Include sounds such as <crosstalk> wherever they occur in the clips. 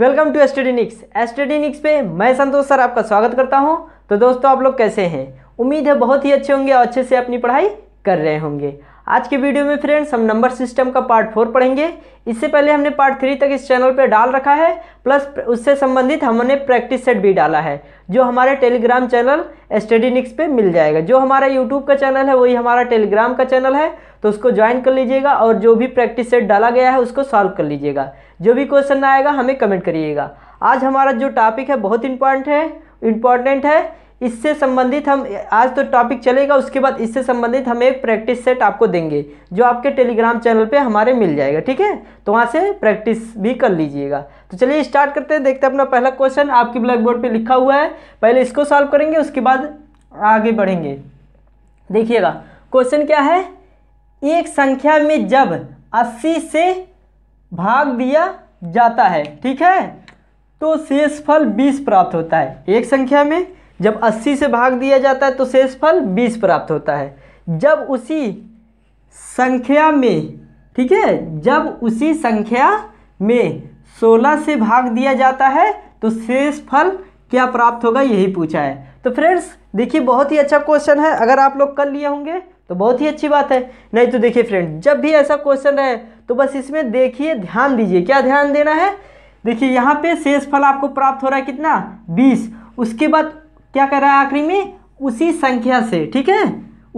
welcome to एस्टेडिनिक्स एस्टेडिनिक्स पे मैं संतोष sir आपका स्वागत करता हूँ तो दोस्तों आप लोग कैसे हैं उम्मीद है बहुत ही अच्छे होंगे और अच्छे से अपनी पढ़ाई कर रहे होंगे आज के वीडियो में फ्रेंड्स हम नंबर सिस्टम का पार्ट फोर पढ़ेंगे इससे पहले हमने पार्ट थ्री तक इस चैनल पर डाल रखा है प्लस उससे संबंधित हमने प्रैक्टिस सेट भी डाला है जो हमारे टेलीग्राम चैनल एस्टेडिनिक्स पे मिल जाएगा जो हमारा यूट्यूब का चैनल है वही हमारा टेलीग्राम का चैनल है तो उसको ज्वाइन कर लीजिएगा और जो भी प्रैक्टिस सेट डाला गया है उसको सॉल्व कर लीजिएगा जो भी क्वेश्चन आएगा हमें कमेंट करिएगा आज हमारा जो टॉपिक है बहुत इम्पॉर्टेंट है इम्पॉर्टेंट है इससे संबंधित हम आज तो टॉपिक चलेगा उसके बाद इससे संबंधित हम एक प्रैक्टिस सेट आपको देंगे जो आपके टेलीग्राम चैनल पे हमारे मिल जाएगा ठीक है तो वहाँ से प्रैक्टिस भी कर लीजिएगा तो चलिए स्टार्ट करते हैं देखते हैं अपना पहला क्वेश्चन आपकी ब्लैक बोर्ड पर लिखा हुआ है पहले इसको सॉल्व करेंगे उसके बाद आगे बढ़ेंगे देखिएगा क्वेश्चन क्या है एक संख्या में जब 80 से भाग दिया जाता है ठीक है तो शेषफल 20 प्राप्त होता है एक संख्या में जब 80 से भाग दिया जाता है तो शेषफल 20 प्राप्त होता है जब उसी संख्या में ठीक है जब उसी संख्या में 16 से भाग दिया जाता है तो शेषफल क्या प्राप्त होगा यही पूछा है तो फ्रेंड्स देखिए बहुत ही अच्छा क्वेश्चन है अगर आप लोग कर लिए होंगे तो बहुत ही अच्छी बात है नहीं तो देखिए फ्रेंड जब भी ऐसा क्वेश्चन रहे तो बस इसमें देखिए ध्यान दीजिए क्या ध्यान देना है देखिए यहाँ पे शेष फल आपको प्राप्त हो रहा है कितना बीस उसके बाद क्या कर रहा है आखिरी में उसी संख्या से ठीक है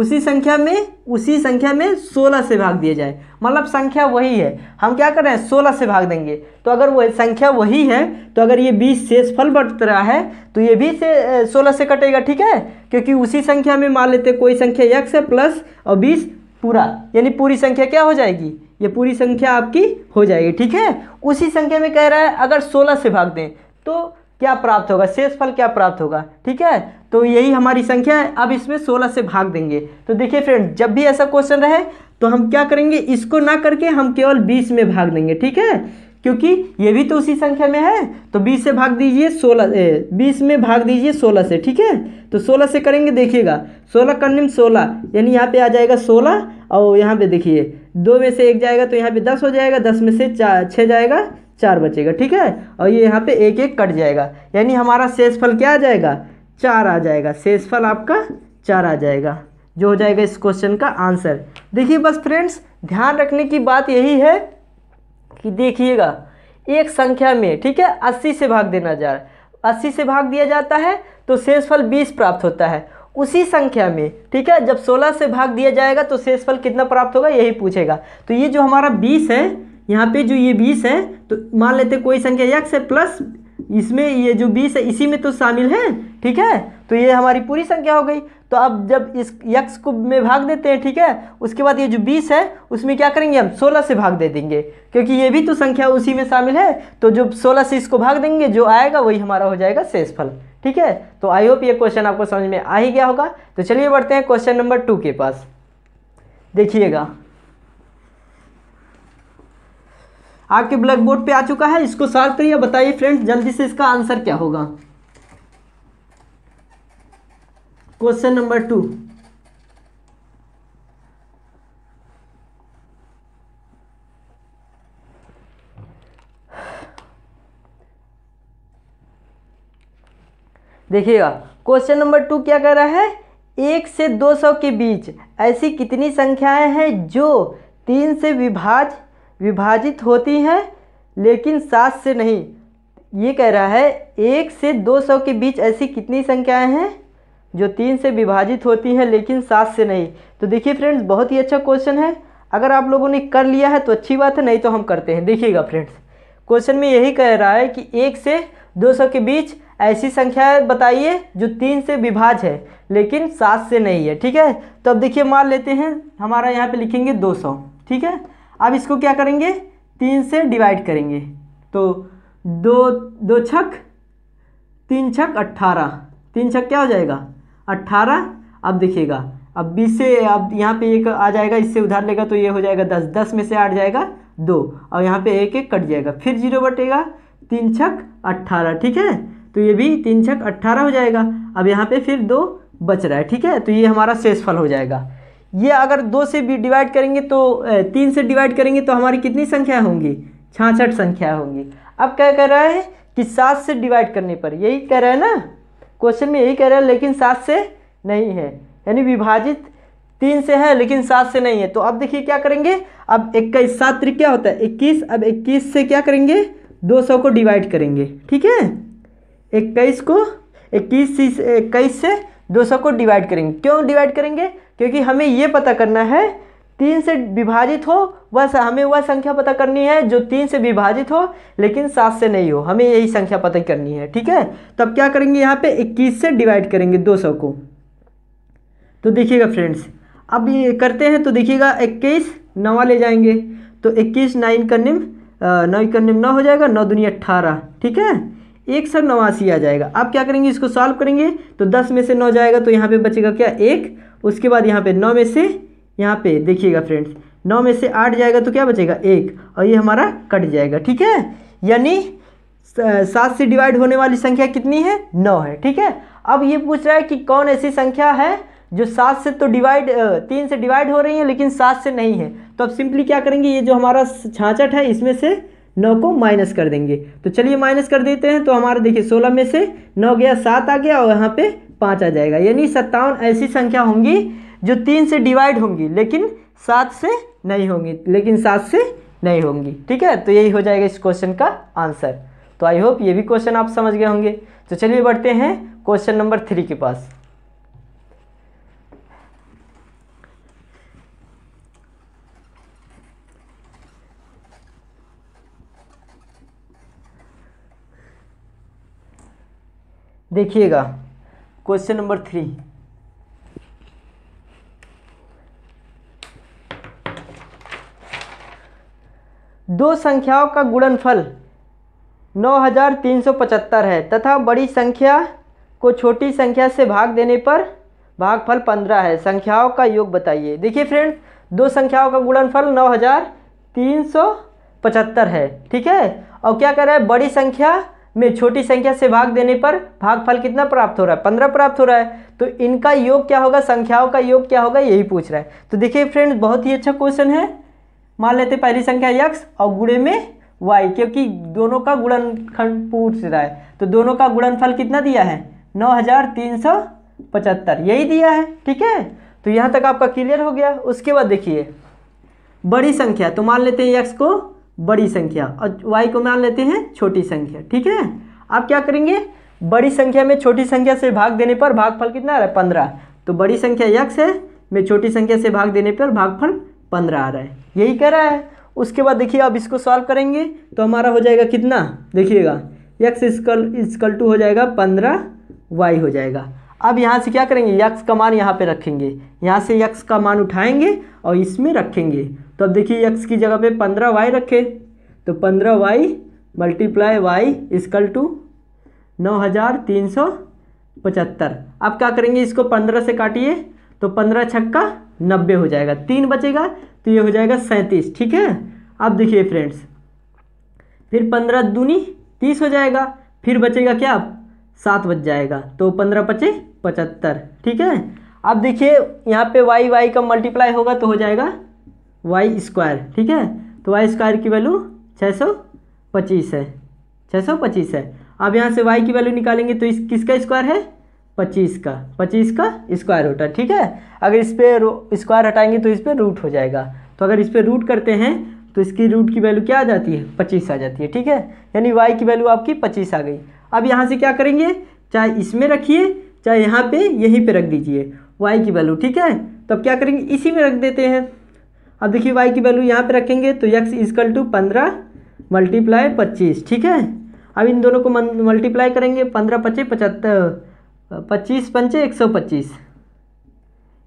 उसी संख्या में उसी संख्या में सोलह से भाग दिया जाए मतलब संख्या वही है हम क्या कर रहे हैं सोलह से भाग देंगे तो अगर वो संख्या वही है तो अगर ये बीस शेष फल बढ़ रहा है तो ये भी से सोलह से कटेगा ठीक है क्योंकि उसी संख्या में मान लेते कोई संख्या एक से प्लस और बीस पूरा यानी पूरी संख्या क्या हो जाएगी ये पूरी संख्या आपकी हो जाएगी ठीक है उसी संख्या में कह रहा है अगर सोलह से भाग दें तो क्या प्राप्त होगा शेष फल क्या प्राप्त होगा ठीक है तो यही हमारी संख्या है अब इसमें सोलह से भाग देंगे तो देखिए फ्रेंड जब भी ऐसा क्वेश्चन रहे तो हम क्या करेंगे इसको ना करके हम केवल बीस में भाग देंगे ठीक है क्योंकि ये भी तो उसी संख्या में है तो बीस से भाग दीजिए सोलह बीस में भाग दीजिए सोलह से ठीक है तो सोलह से करेंगे देखिएगा सोलह का में सोलह यानी यहाँ पे आ जाएगा सोलह और यहाँ पे देखिए दो में से एक जाएगा तो यहाँ पे दस हो जाएगा दस में से चार छः जाएगा चार बचेगा ठीक है और ये यहाँ पे एक एक कट जाएगा यानी हमारा शेष क्या आ जाएगा चार आ जाएगा शेषफल आपका चार आ जाएगा जो हो जाएगा इस क्वेश्चन का आंसर देखिए बस फ्रेंड्स ध्यान रखने की बात यही है कि देखिएगा एक संख्या में ठीक है अस्सी से भाग देना जा रहा है अस्सी से भाग दिया जाता है तो शेषफल बीस प्राप्त होता है उसी संख्या में ठीक है जब सोलह से भाग दिया जाएगा तो शेषफल कितना प्राप्त होगा यही पूछेगा तो ये जो हमारा बीस है यहाँ पे जो ये बीस है तो मान लेते कोई संख्या एक से प्लस इसमें ये जो बीस है इसी में तो शामिल है ठीक है तो ये हमारी पूरी संख्या हो गई तो अब जब इस यक्स को में भाग देते हैं ठीक है उसके बाद ये जो बीस है उसमें क्या करेंगे हम सोलह से भाग दे देंगे क्योंकि ये भी तो संख्या उसी में शामिल है तो जो सोलह से इसको भाग देंगे जो आएगा वही हमारा हो जाएगा शेषफल ठीक है तो आई होप ये क्वेश्चन आपको समझ में आ ही गया होगा तो चलिए बढ़ते हैं क्वेश्चन नंबर टू के पास देखिएगा आपके ब्लैक बोर्ड पे आ चुका है इसको सॉल्व करिए बताइए फ्रेंड जल्दी से इसका आंसर क्या होगा क्वेश्चन नंबर टू देखिएगा क्वेश्चन नंबर टू क्या कह रहा है एक से दो सौ के बीच ऐसी कितनी संख्याएं हैं जो तीन से विभाज विभाजित होती हैं लेकिन सात से नहीं ये कह रहा है एक से दो सौ के बीच ऐसी कितनी संख्याएं हैं जो तीन से विभाजित होती हैं लेकिन सात से नहीं तो देखिए फ्रेंड्स बहुत ही अच्छा क्वेश्चन है अगर आप लोगों ने कर लिया है तो अच्छी बात है नहीं तो हम करते हैं देखिएगा फ्रेंड्स क्वेश्चन में यही कह रहा है कि एक से दो सौ के बीच ऐसी संख्या बताइए जो तीन से विभाज है लेकिन सात से नहीं है ठीक है तो अब देखिए मान लेते हैं हमारा यहाँ पे लिखेंगे दो सौ ठीक है अब इसको क्या करेंगे तीन से डिवाइड करेंगे तो दो दो छक तीन छक अट्ठारह तीन छक क्या हो जाएगा अट्ठारह अब देखिएगा अब बीस से अब यहाँ पे एक आ जाएगा इससे उधार लेगा तो ये हो जाएगा दस दस में से आठ जाएगा दो और यहाँ पे एक एक कट जाएगा फिर जीरो बटेगा तीन छक अट्ठारह ठीक है तो ये भी तीन छक अट्ठारह हो जाएगा अब यहाँ पे फिर दो बच रहा है ठीक है तो ये हमारा शेषफल हो जाएगा ये अगर दो से भी डिवाइड करेंगे तो तीन से डिवाइड करेंगे तो हमारी कितनी संख्या होंगी छाछठ संख्या होंगी अब क्या कह रहा है कि सात से डिवाइड करने पर यही कह रहा है ना क्वेश्चन में यही कह रहा है लेकिन सात से नहीं है यानी विभाजित तीन से है लेकिन सात से नहीं है तो अब देखिए क्या करेंगे अब इक्कीस सात त्रिक क्या होता है इक्कीस अब इक्कीस से क्या करेंगे दो सौ को डिवाइड करेंगे ठीक है इक्कीस को इक्कीस इक्कीस से दो सौ को डिवाइड करेंगे क्यों डिवाइड करेंगे क्योंकि हमें ये पता करना है तीन से विभाजित हो वह हमें वह संख्या पता करनी है जो तीन से विभाजित हो लेकिन सात से नहीं हो हमें यही संख्या पता करनी है ठीक है तो अब क्या करेंगे यहाँ पे इक्कीस से डिवाइड करेंगे दो सौ को तो देखिएगा फ्रेंड्स अब ये करते हैं तो देखिएगा इक्कीस नवा ले जाएंगे तो इक्कीस नाइन का निम्न नौ का निम्न नौ हो जाएगा नौ दुनिया अट्ठारह ठीक है एक सौ नवासी आ जाएगा अब क्या करेंगे इसको सॉल्व करेंगे तो दस में से नौ जाएगा तो यहाँ पे बचेगा क्या एक उसके बाद यहाँ पे नौ में से यहाँ पे देखिएगा फ्रेंड्स नौ में से आठ जाएगा तो क्या बचेगा एक और ये हमारा कट जाएगा ठीक है यानी सात से डिवाइड होने वाली संख्या कितनी है नौ है ठीक है अब ये पूछ रहा है कि कौन ऐसी संख्या है जो सात से तो डिवाइड तीन से डिवाइड हो रही है लेकिन सात से नहीं है तो अब सिंपली क्या करेंगे ये जो हमारा छाछठ है इसमें से नौ को माइनस कर देंगे तो चलिए माइनस कर देते हैं तो हमारा देखिए सोलह में से नौ गया सात आ गया और यहाँ पे पाँच आ जाएगा यानी सत्तावन ऐसी संख्या होंगी जो तीन से डिवाइड होंगी लेकिन सात से नहीं होंगी लेकिन सात से नहीं होंगी ठीक है तो यही हो जाएगा इस क्वेश्चन का आंसर तो आई होप ये भी क्वेश्चन आप समझ गए होंगे तो चलिए बढ़ते हैं क्वेश्चन नंबर थ्री के पास देखिएगा क्वेश्चन नंबर थ्री दो संख्याओं का गुणनफल 9375 है तथा बड़ी संख्या को छोटी संख्या से भाग देने पर भागफल 15 है संख्याओं का योग बताइए देखिए फ्रेंड्स दो संख्याओं का गुणनफल 9375 है ठीक है और क्या कर रहा है बड़ी संख्या में छोटी संख्या से भाग देने पर भागफल कितना प्राप्त हो रहा है पंद्रह प्राप्त हो रहा है तो इनका योग क्या होगा संख्याओं का योग क्या होगा यही पूछ रहा है तो देखिए फ्रेंड्स बहुत ही अच्छा क्वेश्चन है मान लेते पहली संख्या यक्स और गुड़े में वाई क्योंकि दोनों का खंड पूछ रहा है तो दोनों का गुणनफल कितना दिया है नौ हज़ार तीन सौ पचहत्तर यही दिया है ठीक है तो यहाँ तक आपका क्लियर हो गया उसके बाद देखिए बड़ी संख्या तो मान लेते हैं यक्स को बड़ी संख्या और वाई को मान लेते हैं छोटी संख्या ठीक है आप क्या करेंगे बड़ी संख्या में छोटी संख्या से भाग देने पर भागफल कितना आ रहा है पंद्रह तो बड़ी संख्या यक्स है में छोटी संख्या से भाग देने पर भागफल पंद्रह आ रहा है यही कह रहा है उसके बाद देखिए अब इसको सॉल्व करेंगे तो हमारा हो जाएगा कितना देखिएगा यक्स इसकल इसकल टू हो जाएगा पंद्रह वाई हो जाएगा अब यहाँ से क्या करेंगे यक्स का मान यहाँ पे रखेंगे यहाँ से यक्स का मान उठाएंगे और इसमें रखेंगे तो अब देखिए एक्स की जगह पे पंद्रह वाई रखे तो पंद्रह Y multiply Y is equal to नौ हज़ार तीन सौ पचहत्तर अब क्या करेंगे इसको पंद्रह से काटिए तो पंद्रह छक्का नब्बे हो जाएगा तीन बचेगा तो ये हो जाएगा सैंतीस ठीक है अब देखिए फ्रेंड्स फिर पंद्रह दूनी तीस हो जाएगा फिर बचेगा क्या सात बच जाएगा तो पंद्रह पचे पचहत्तर ठीक है अब देखिए यहाँ पे वाई वाई का मल्टीप्लाई होगा तो हो जाएगा वाई स्क्वायर ठीक है तो वाई स्क्वायर की वैल्यू छः सौ पच्चीस है छः सौ पच्चीस है अब यहाँ से वाई की वैल्यू निकालेंगे तो इस किसका स्क्वायर है पच्चीस का पच्चीस का स्क्वायर होता है ठीक है अगर इस पर स्क्वायर हटाएंगे तो इस पर रूट हो जाएगा तो अगर इस पर रूट करते हैं तो इसकी रूट की वैल्यू क्या आ जाती है पच्चीस आ जाती है ठीक है यानी वाई की वैल्यू आपकी पच्चीस आ गई अब यहाँ से क्या करेंगे चाहे इसमें रखिए चाहे यहाँ पे यहीं पे रख दीजिए वाई की वैल्यू ठीक है तब तो क्या करेंगे इसी में रख देते हैं अब देखिए वाई की वैल्यू यहाँ पे रखेंगे तो यक्स इजकल टू पंद्रह मल्टीप्लाई पच्चीस ठीक है अब इन दोनों को मल्टीप्लाई करेंगे पंद्रह पच्चीस पचहत्तर पच्चीस पंचे एक सौ पच्चीस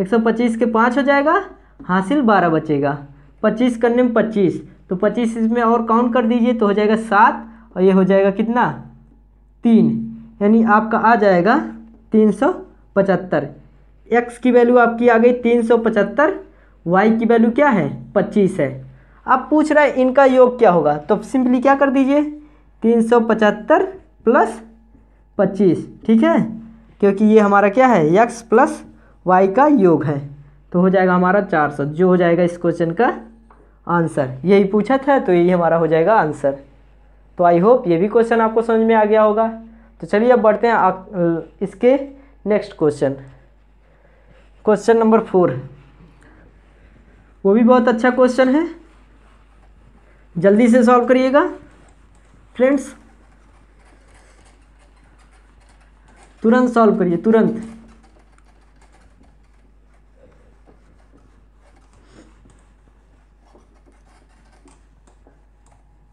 एक सौ पच्चीस के पाँच हो जाएगा हासिल बारह बचेगा पच्चीस करने में पच्चीस तो पच्चीस इसमें और काउंट कर दीजिए तो हो जाएगा सात और ये हो जाएगा कितना तीन यानी आपका आ जाएगा तीन सौ पचहत्तर एक्स की वैल्यू आपकी आ गई तीन सौ पचहत्तर वाई की वैल्यू क्या है पच्चीस है अब पूछ रहा है इनका योग क्या होगा तो सिंपली क्या कर दीजिए तीन सौ पचहत्तर प्लस पच्चीस ठीक है क्योंकि ये हमारा क्या है यक्स प्लस वाई का योग है तो हो जाएगा हमारा चार सौ जो हो जाएगा इस क्वेश्चन का आंसर यही पूछा था तो यही हमारा हो जाएगा आंसर तो आई होप ये भी क्वेश्चन आपको समझ में आ गया होगा तो चलिए अब बढ़ते हैं इसके next question question number four वो भी बहुत अच्छा क्वेश्चन है जल्दी से सॉल्व करिएगा फ्रेंड्स तुरंत सॉल्व करिए तुरंत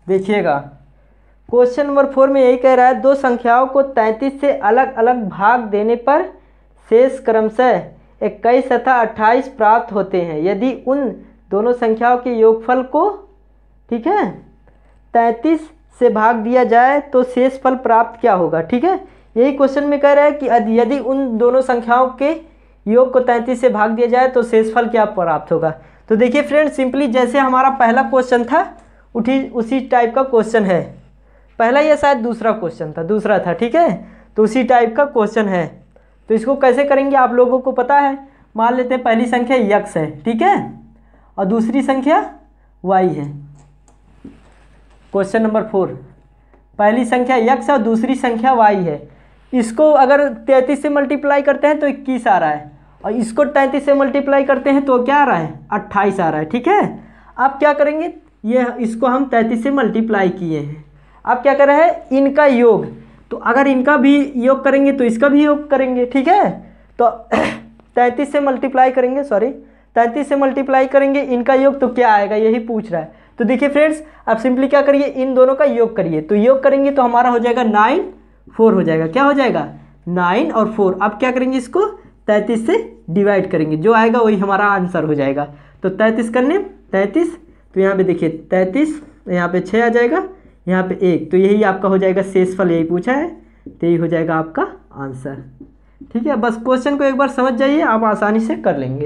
देखिएगा क्वेश्चन नंबर फोर में यही कह रहा है दो संख्याओं को 33 से अलग अलग भाग देने पर शेष क्रमशः इक्कीस तथा अट्ठाईस प्राप्त होते हैं यदि उन दोनों संख्याओं के योगफल को ठीक है तैंतीस से भाग दिया जाए तो शेष फल प्राप्त क्या होगा ठीक है यही क्वेश्चन में कह रहा है कि यदि उन दोनों संख्याओं के योग को तैंतीस से भाग दिया जाए तो शेष फल क्या प्राप्त होगा तो देखिए फ्रेंड सिंपली जैसे हमारा पहला क्वेश्चन था उठी उसी टाइप का क्वेश्चन है पहला या शायद दूसरा क्वेश्चन था दूसरा था ठीक है तो उसी टाइप का क्वेश्चन है तो इसको कैसे करेंगे आप लोगों को पता है मान लेते हैं पहली संख्या यक्स है ठीक है और दूसरी संख्या वाई है क्वेश्चन नंबर फोर पहली संख्या यक्स और दूसरी संख्या वाई है इसको अगर तैंतीस से मल्टीप्लाई करते हैं तो इक्कीस आ रहा है और इसको तैंतीस से मल्टीप्लाई करते हैं तो क्या आ रहा है अट्ठाईस आ रहा है ठीक है अब क्या करेंगे ये इसको हम तैंतीस से मल्टीप्लाई किए हैं अब क्या कर रहे हैं इनका योग तो अगर इनका भी योग करेंगे तो इसका भी योग करेंगे ठीक है तो <coughs> तैंतीस से मल्टीप्लाई करेंगे सॉरी तैंतीस से मल्टीप्लाई करेंगे इनका योग तो क्या आएगा यही पूछ रहा है तो देखिए फ्रेंड्स आप सिंपली क्या करिए इन दोनों का योग करिए तो योग करेंगे तो हमारा हो जाएगा नाइन फोर हो जाएगा क्या हो जाएगा नाइन और फोर अब क्या करेंगे इसको तैंतीस से डिवाइड करेंगे जो आएगा वही हमारा आंसर हो जाएगा तो तैंतीस करने तैंतीस तो यहाँ पे देखिए तैंतीस यहाँ पे छः आ जाएगा यहाँ पे एक तो यही आपका हो जाएगा शेषफल यही पूछा है तो यही हो जाएगा आपका आंसर ठीक है बस क्वेश्चन को एक बार समझ जाइए आप आसानी से कर लेंगे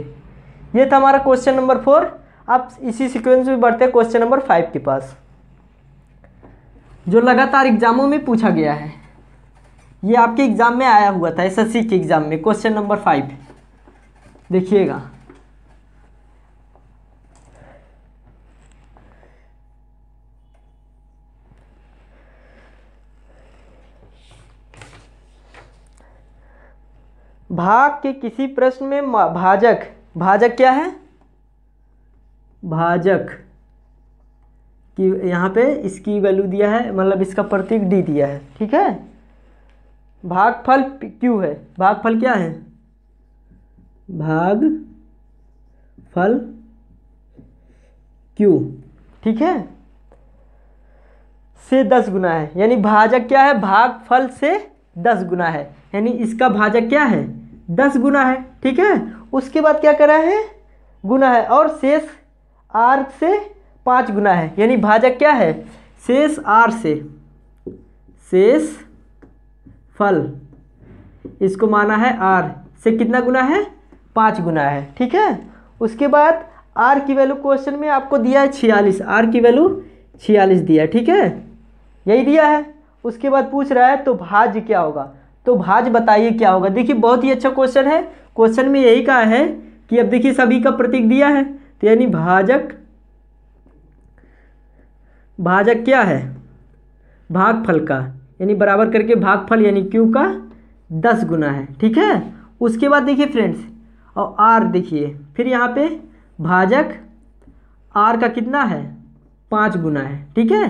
ये था हमारा क्वेश्चन नंबर फोर आप इसी सिक्वेंस में बढ़ते हैं क्वेश्चन नंबर फाइव के पास जो लगातार एग्जामों में पूछा गया है ये आपके एग्ज़ाम में आया हुआ था एस के एग्ज़ाम में क्वेश्चन नंबर फाइव देखिएगा भाग के किसी प्रश्न में भाजक भाजक क्या है भाजक कि यहाँ पे इसकी वैल्यू दिया है मतलब इसका प्रतीक डी दिया है ठीक है भागफल क्यू है भागफल क्या है भाग फल क्यू ठीक है से दस गुना है यानी भाजक क्या है भागफल से दस गुना है यानी इसका भाजक क्या है दस गुना है ठीक है उसके बाद क्या करा है गुना है और शेष आर से पाँच गुना है यानी भाजक क्या है शेष आर से शेष फल इसको माना है आर से कितना गुना है पाँच गुना है ठीक है उसके बाद आर की वैल्यू क्वेश्चन में आपको दिया है छियालीस आर की वैल्यू छियालीस दिया है ठीक है यही दिया है उसके बाद पूछ रहा है तो भाज्य क्या होगा तो भाज बताइए क्या होगा देखिए बहुत ही अच्छा क्वेश्चन है क्वेश्चन में यही कहा है कि अब देखिए सभी का प्रतीक दिया है तो यानी भाजक भाजक क्या है भागफल का यानी बराबर करके भागफल यानी क्यू का दस गुना है ठीक है उसके बाद देखिए फ्रेंड्स और आर देखिए फिर यहाँ पे भाजक आर का कितना है पाँच गुना है ठीक है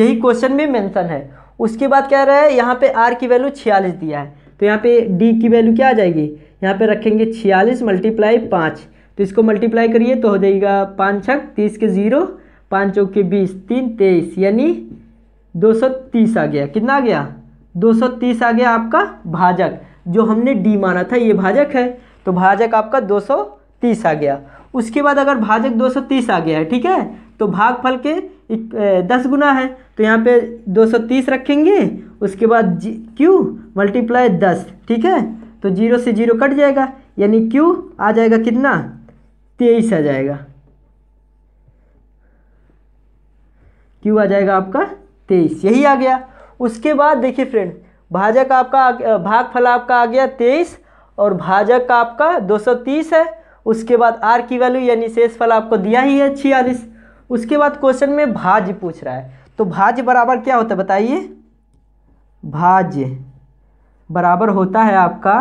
यही क्वेश्चन में मेंशन है उसके बाद क्या रहा है यहाँ पे आर की वैल्यू छियालीस दिया है तो यहाँ पे डी की वैल्यू क्या आ जाएगी यहाँ पे रखेंगे छियालीस मल्टीप्लाई पाँच तो इसको मल्टीप्लाई करिए तो हो जाएगा पाँच छक तीस के ज़ीरो पाँच चौके के बीस तीन तेईस यानी दो सौ तीस आ गया कितना आ गया दो सौ तीस आ गया आपका भाजक जो हमने डी माना था ये भाजक है तो भाजक आपका दो सौ तीस आ गया उसके बाद अगर भाजक दो सौ तीस आ गया है ठीक है तो भागफल के दस गुना है तो यहाँ पे 230 रखेंगे उसके बाद क्यू मल्टीप्लाई दस ठीक है तो जीरो से जीरो कट जाएगा यानी क्यू आ जाएगा कितना तेईस आ जाएगा क्यू आ जाएगा आपका तेईस यही आ गया उसके बाद देखिए फ्रेंड भाजक आपका भागफल आपका आ गया तेईस और भाजक का आपका 230 है उसके बाद आर की वैल्यू यानी शेष फल आपको दिया ही है छियालीस उसके बाद क्वेश्चन में भाज्य पूछ रहा है तो भाज्य बराबर क्या होता है बताइए भाज्य बराबर होता है आपका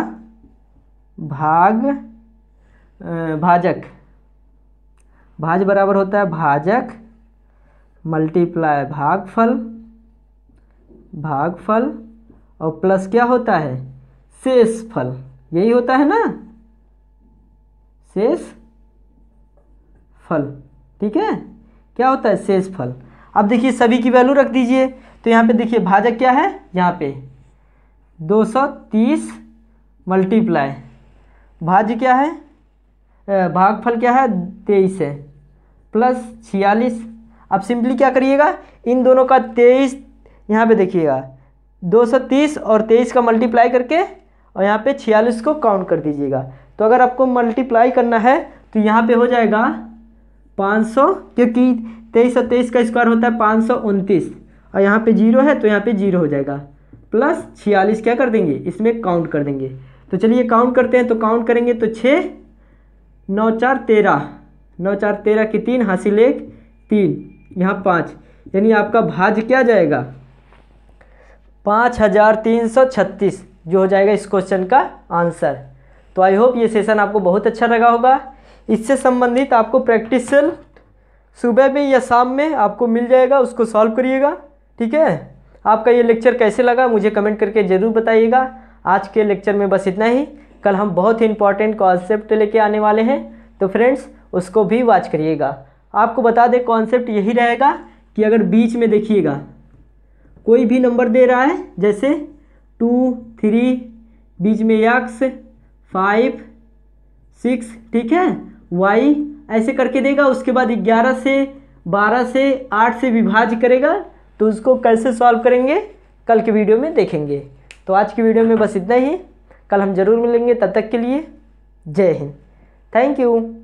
भाग भाजक भाज बराबर होता है भाजक मल्टीप्लाई भागफल भागफल और प्लस क्या होता है शेष फल यही होता है ना शेष फल ठीक है क्या होता है शेष फल अब देखिए सभी की वैल्यू रख दीजिए तो यहाँ पे देखिए भाजक क्या है यहाँ पे 230 मल्टीप्लाई भाज्य क्या है भागफल क्या है तेईस है प्लस छियालीस अब सिंपली क्या करिएगा इन दोनों का तेईस यहाँ पे देखिएगा 230 और तेईस का मल्टीप्लाई करके और यहाँ पे छियालीस को काउंट कर दीजिएगा तो अगर आपको मल्टीप्लाई करना है तो यहाँ पे हो जाएगा पाँच सौ क्योंकि तेईस और तेईस का स्क्वायर होता है पाँच सौ उनतीस और यहाँ पे जीरो है तो यहाँ पे जीरो हो जाएगा प्लस छियालीस क्या कर देंगे इसमें काउंट कर देंगे तो चलिए काउंट करते हैं तो काउंट करेंगे तो छः नौ चार तेरह नौ चार तेरह की तीन हासिल एक तीन यहाँ पाँच यानी आपका भाज क्या जाएगा पाँच हज़ार तीन सौ छत्तीस जो हो जाएगा इस क्वेश्चन का आंसर तो आई होप ये सेशन आपको बहुत अच्छा लगा होगा इससे संबंधित आपको प्रैक्टिस सेल सुबह में या शाम में आपको मिल जाएगा उसको सॉल्व करिएगा ठीक है आपका ये लेक्चर कैसे लगा मुझे कमेंट करके ज़रूर बताइएगा आज के लेक्चर में बस इतना ही कल हम बहुत ही इंपॉर्टेंट कॉन्सेप्ट लेके आने वाले हैं तो फ्रेंड्स उसको भी वॉच करिएगा आपको बता दें कॉन्सेप्ट यही रहेगा कि अगर बीच में देखिएगा कोई भी नंबर दे रहा है जैसे टू थ्री बीच में यक्स फाइव सिक्स ठीक है वाई ऐसे करके देगा उसके बाद ग्यारह से बारह से आठ से विभाज करेगा तो उसको कैसे सॉल्व करेंगे कल के वीडियो में देखेंगे तो आज की वीडियो में बस इतना ही कल हम ज़रूर मिलेंगे तब तक के लिए जय हिंद थैंक यू